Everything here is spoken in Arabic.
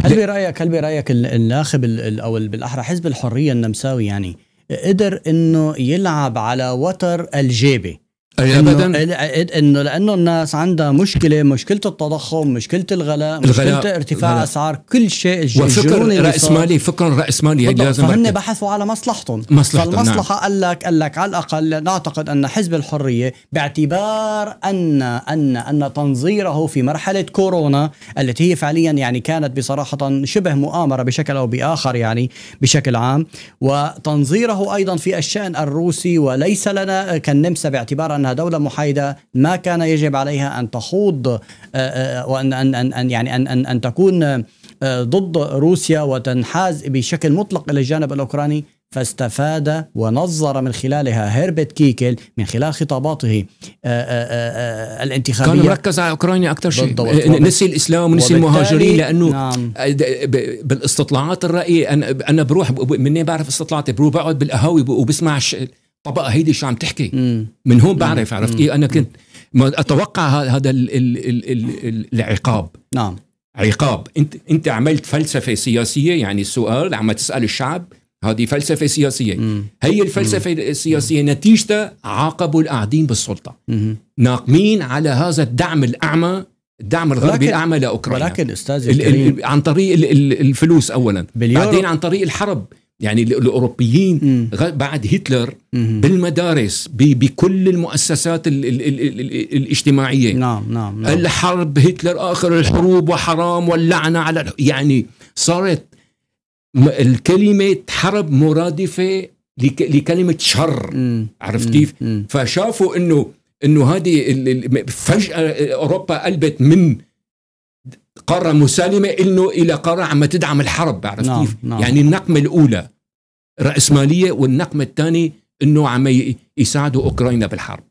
هل برايك هل برايك الناخب او بالاحرى حزب الحريه النمساوي يعني قدر انه يلعب على وتر الجيبه اي ابدا انه لانه الناس عندها مشكله مشكله التضخم مشكله الغلاء مشكله الغلاء ارتفاع الغلاء اسعار كل شيء وفكر راس مالي فكر راس مالي لازم فهن بحثوا على مصلحتهم مصلحتهم فالمصلحه نعم. قال لك قال لك على الاقل نعتقد ان حزب الحريه باعتبار ان ان ان تنظيره في مرحله كورونا التي هي فعليا يعني كانت بصراحه شبه مؤامره بشكل او باخر يعني بشكل عام وتنظيره ايضا في الشان الروسي وليس لنا كالنمسا باعتبار انها دولة محايدة ما كان يجب عليها أن تخوض آه، آه، وأن أن أن ان يعني أن أن, أن تكون آه، ضد روسيا وتنحاز بشكل مطلق إلى الجانب الأوكراني فاستفاد ونظر من خلالها هربت كيكل من خلال خطاباته الانتخابيه كان مركز على اوكرانيا اكثر شيء نسي الاسلام ونسي المهاجرين لانه نعم. بالاستطلاعات الراي انا انا بروح مني بعرف استطلاعاتي بروح بقعد بالقهاوي وبسمع طبقة هيدي شو عم تحكي مم. من هون بعرف عرفت كيف إيه انا كنت اتوقع هذا العقاب نعم عقاب انت انت عملت فلسفه سياسيه يعني السؤال عم تسال الشعب هذه فلسفه سياسيه مم. هي الفلسفه مم. السياسيه نتيجتها عاقبوا القاعدين بالسلطه مم. ناقمين على هذا الدعم الاعمى الدعم الغربي الاعمى لاوكرانيا ولكن استاذ عن طريق الفلوس اولا بعدين عن طريق الحرب يعني الاوروبيين مم. بعد هتلر مم. بالمدارس بكل المؤسسات الـ الـ الـ الـ الاجتماعيه نعم نعم نعم الحرب هتلر اخر الحروب وحرام واللعنه على يعني صارت الكلمه حرب مرادفه لكلمه شر مم. عرفت كيف؟ فشافوا انه انه هذه فجاه اوروبا قلبت من قاره مسالمه انه الى قاره عم تدعم الحرب عرفت نعم كيف؟ نعم. يعني النقمه الاولى رأسمالية والنقم الثاني أنه عم يساعدوا أوكرانيا بالحرب